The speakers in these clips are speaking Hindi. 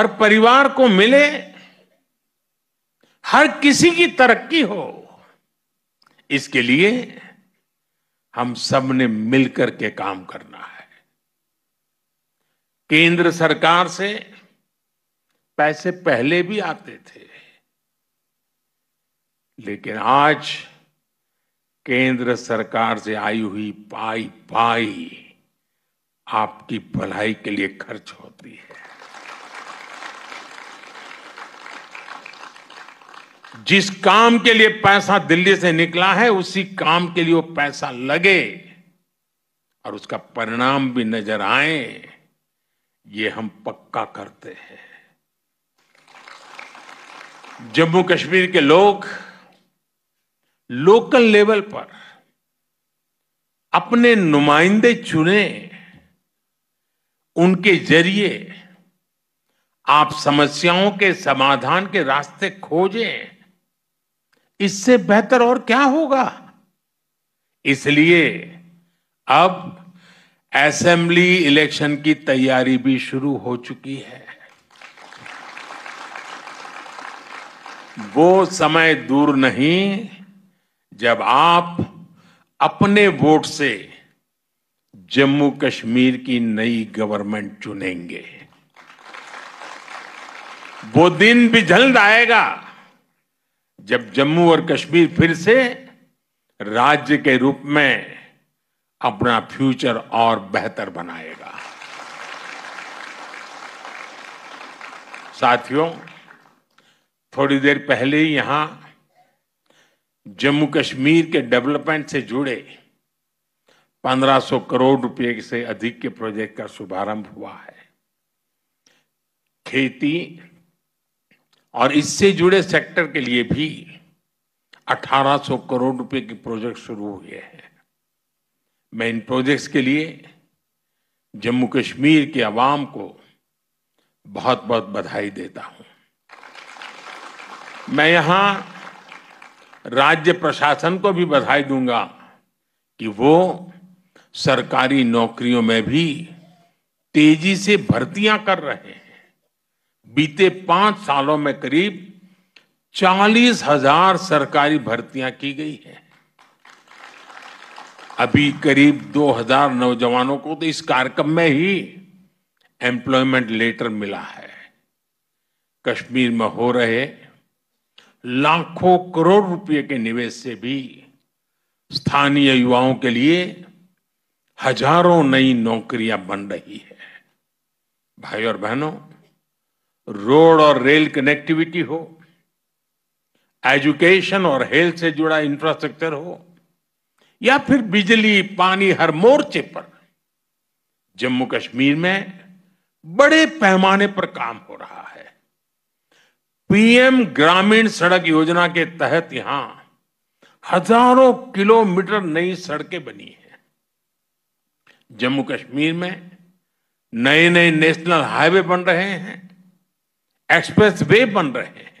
हर परिवार को मिले हर किसी की तरक्की हो इसके लिए हम सब ने मिलकर के काम करना है केंद्र सरकार से पैसे पहले भी आते थे लेकिन आज केंद्र सरकार से आई हुई पाई पाई आपकी भलाई के लिए खर्च होती है जिस काम के लिए पैसा दिल्ली से निकला है उसी काम के लिए वो पैसा लगे और उसका परिणाम भी नजर आए ये हम पक्का करते हैं जम्मू कश्मीर के लोग लोकल लेवल पर अपने नुमाइंदे चुने उनके जरिए आप समस्याओं के समाधान के रास्ते खोजें इससे बेहतर और क्या होगा इसलिए अब असेंबली इलेक्शन की तैयारी भी शुरू हो चुकी है वो समय दूर नहीं जब आप अपने वोट से जम्मू कश्मीर की नई गवर्नमेंट चुनेंगे वो दिन भी जल्द आएगा जब जम्मू और कश्मीर फिर से राज्य के रूप में अपना फ्यूचर और बेहतर बनाएगा साथियों थोड़ी देर पहले ही यहां जम्मू कश्मीर के डेवलपमेंट से जुड़े 1500 करोड़ रुपए से अधिक के प्रोजेक्ट का शुभारंभ हुआ है खेती और इससे जुड़े सेक्टर के लिए भी 1800 करोड़ रुपए के प्रोजेक्ट शुरू हुए हैं मैं इन प्रोजेक्ट्स के लिए जम्मू कश्मीर के आवाम को बहुत बहुत बधाई देता हूं मैं यहां राज्य प्रशासन को भी बधाई दूंगा कि वो सरकारी नौकरियों में भी तेजी से भर्तियां कर रहे हैं बीते पांच सालों में करीब चालीस हजार सरकारी भर्तियां की गई हैं अभी करीब 2000 नौजवानों को तो इस कार्यक्रम में ही एम्प्लॉयमेंट लेटर मिला है कश्मीर में हो रहे लाखों करोड़ रुपए के निवेश से भी स्थानीय युवाओं के लिए हजारों नई नौकरियां बन रही है भाई और बहनों रोड और रेल कनेक्टिविटी हो एजुकेशन और हेल्थ से जुड़ा इंफ्रास्ट्रक्चर हो या फिर बिजली पानी हर मोर्चे पर जम्मू कश्मीर में बड़े पैमाने पर काम हो रहा है पीएम ग्रामीण सड़क योजना के तहत यहां हजारों किलोमीटर नई सड़कें बनी है जम्मू कश्मीर में नए नए नेशनल हाईवे बन रहे हैं एक्सप्रेस वे बन रहे हैं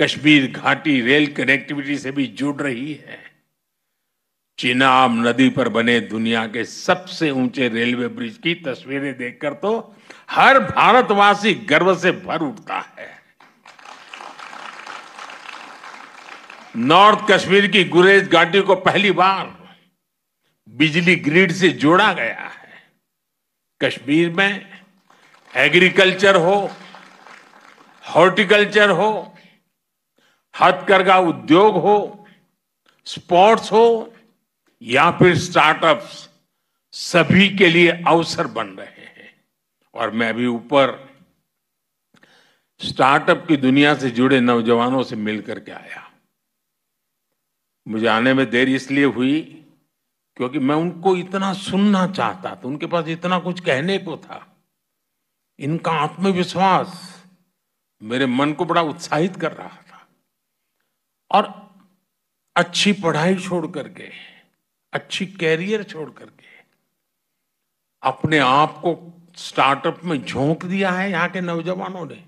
कश्मीर घाटी रेल कनेक्टिविटी से भी जुड़ रही है चिनाब नदी पर बने दुनिया के सबसे ऊंचे रेलवे ब्रिज की तस्वीरें देखकर तो हर भारतवासी गर्व से भर उठता है नॉर्थ कश्मीर की गुरेज घाटी को पहली बार बिजली ग्रिड से जोड़ा गया है कश्मीर में एग्रीकल्चर हो हॉर्टिकल्चर हो हथकरघा उद्योग हो स्पोर्ट्स हो या फिर स्टार्टअप्स सभी के लिए अवसर बन रहे हैं और मैं भी ऊपर स्टार्टअप की दुनिया से जुड़े नौजवानों से मिलकर के आया मुझे आने में देर इसलिए हुई क्योंकि मैं उनको इतना सुनना चाहता था उनके पास इतना कुछ कहने को था इनका आत्मविश्वास मेरे मन को बड़ा उत्साहित कर रहा था और अच्छी पढ़ाई छोड़ करके अच्छी कैरियर छोड़ करके अपने आप को स्टार्टअप में झोंक दिया है यहाँ के नौजवानों ने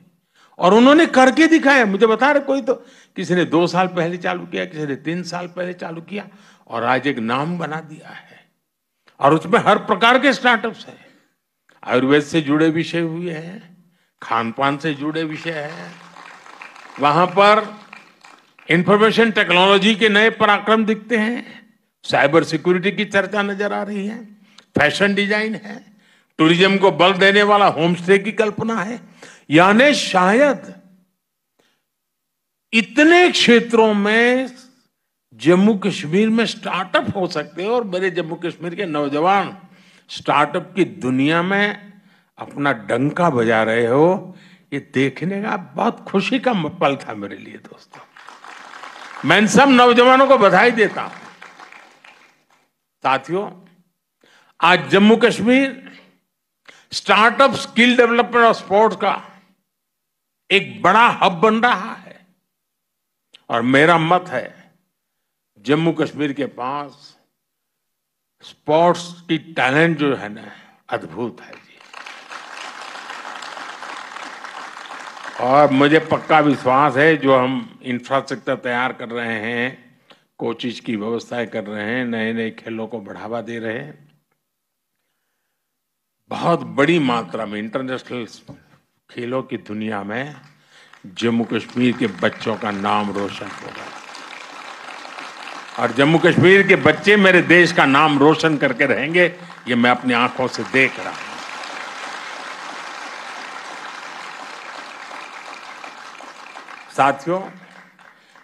और उन्होंने करके दिखाया मुझे बता रहे कोई तो किसी ने दो साल पहले चालू किया किसी ने तीन साल पहले चालू किया और आज एक नाम बना दिया है और उसमें हर प्रकार के स्टार्टअप्स हैं आयुर्वेद से जुड़े विषय हुए हैं खान पान से जुड़े विषय है वहां पर इंफॉर्मेशन टेक्नोलॉजी के नए पराक्रम दिखते हैं साइबर सिक्योरिटी की चर्चा नजर आ रही है फैशन डिजाइन है टूरिज्म को बल देने वाला होम स्टे की कल्पना है यानी शायद इतने क्षेत्रों में जम्मू कश्मीर में स्टार्टअप हो सकते हैं और मेरे जम्मू कश्मीर के नौजवान स्टार्टअप की दुनिया में अपना डंका बजा रहे हो ये देखने का बहुत खुशी का पल था मेरे लिए दोस्तों मैं इन सब नौजवानों को बधाई देता हूं साथियों आज Jammu Kashmir startup skill development और स्पोर्ट्स का एक बड़ा हब बन रहा है और मेरा मत है जम्मू कश्मीर के पास स्पोर्ट्स की टैलेंट जो है ना अद्भुत है और मुझे पक्का विश्वास है जो हम इंफ्रास्ट्रक्चर तैयार कर रहे हैं कोचिज की व्यवस्थाएं कर रहे हैं नए नए खेलों को बढ़ावा दे रहे हैं बहुत बड़ी मात्रा में इंटरनेशनल खेलों की दुनिया में जम्मू कश्मीर के बच्चों का नाम रोशन होगा और जम्मू कश्मीर के बच्चे मेरे देश का नाम रोशन करके रहेंगे ये मैं अपनी आंखों से देख रहा हूं साथियों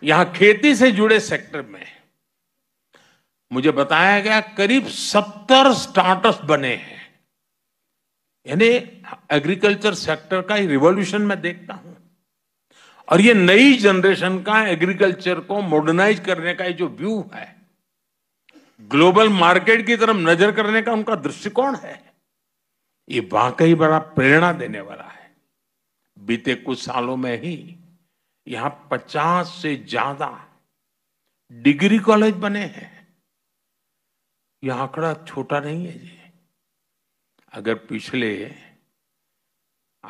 यहां खेती से जुड़े सेक्टर में मुझे बताया गया करीब सत्तर स्टार्टअप बने हैं यानी एग्रीकल्चर सेक्टर का ही रिवॉल्यूशन मैं देखता हूं और ये नई जनरेशन का एग्रीकल्चर को मॉडर्नाइज करने का ये जो व्यू है ग्लोबल मार्केट की तरफ नजर करने का उनका दृष्टिकोण है ये वाकई बड़ा प्रेरणा देने वाला है बीते कुछ सालों में ही यहां पचास से ज्यादा डिग्री कॉलेज बने हैं यह आंकड़ा छोटा नहीं है जी अगर पिछले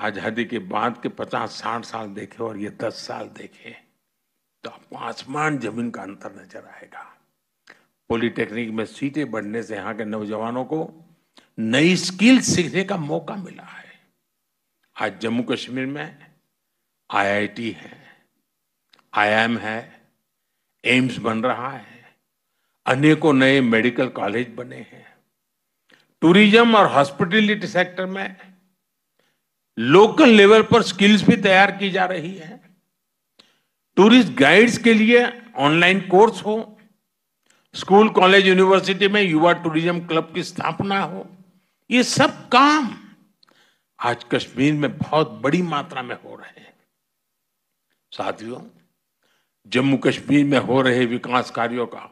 आजादी के बाद के पचास साठ साल देखे और ये दस साल देखे तो आपको आसमान जमीन का अंतर नजर आएगा पॉलिटेक्निक में सीटें बढ़ने से यहां के नौजवानों को नई स्किल सीखने का मौका मिला है आज जम्मू कश्मीर में आईआईटी है आईआईएम है एम्स बन रहा है अनेकों नए मेडिकल कॉलेज बने हैं टूरिज्म और हॉस्पिटलिटी सेक्टर में लोकल लेवल पर स्किल्स भी तैयार की जा रही है टूरिस्ट गाइड्स के लिए ऑनलाइन कोर्स हो स्कूल कॉलेज यूनिवर्सिटी में युवा टूरिज्म क्लब की स्थापना हो ये सब काम आज कश्मीर में बहुत बड़ी मात्रा में हो रहे हैं साथियों जम्मू कश्मीर में हो रहे विकास कार्यों का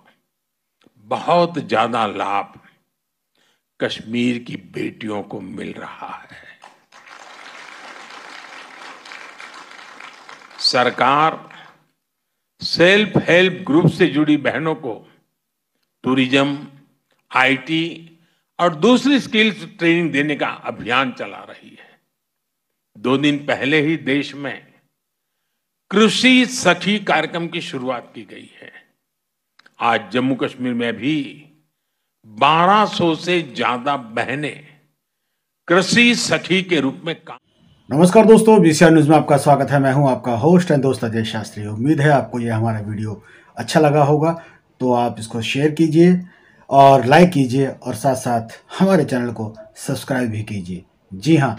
बहुत ज्यादा लाभ कश्मीर की बेटियों को मिल रहा है सरकार सेल्फ हेल्प ग्रुप से जुड़ी बहनों को टूरिज्म आईटी और दूसरी स्किल्स ट्रेनिंग देने का अभियान चला रही है दो दिन पहले ही देश में कृषि सखी कार्यक्रम की शुरुआत की गई है आज जम्मू कश्मीर में भी 1200 से ज्यादा बहनें कृषि सखी के रूप में काम नमस्कार दोस्तों बीसीआर न्यूज में आपका स्वागत है मैं हूं आपका होस्ट एंड दोस्त अजय शास्त्री उम्मीद है आपको यह हमारा वीडियो अच्छा लगा होगा तो आप इसको शेयर कीजिए और लाइक कीजिए और साथ साथ हमारे चैनल को सब्सक्राइब भी कीजिए जी हाँ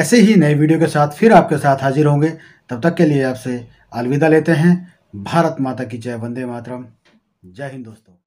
ऐसे ही नए वीडियो के साथ फिर आपके साथ हाजिर होंगे तब तक के लिए आपसे अलविदा लेते हैं भारत माता की जय वंदे मातरम जय हिंद दोस्तों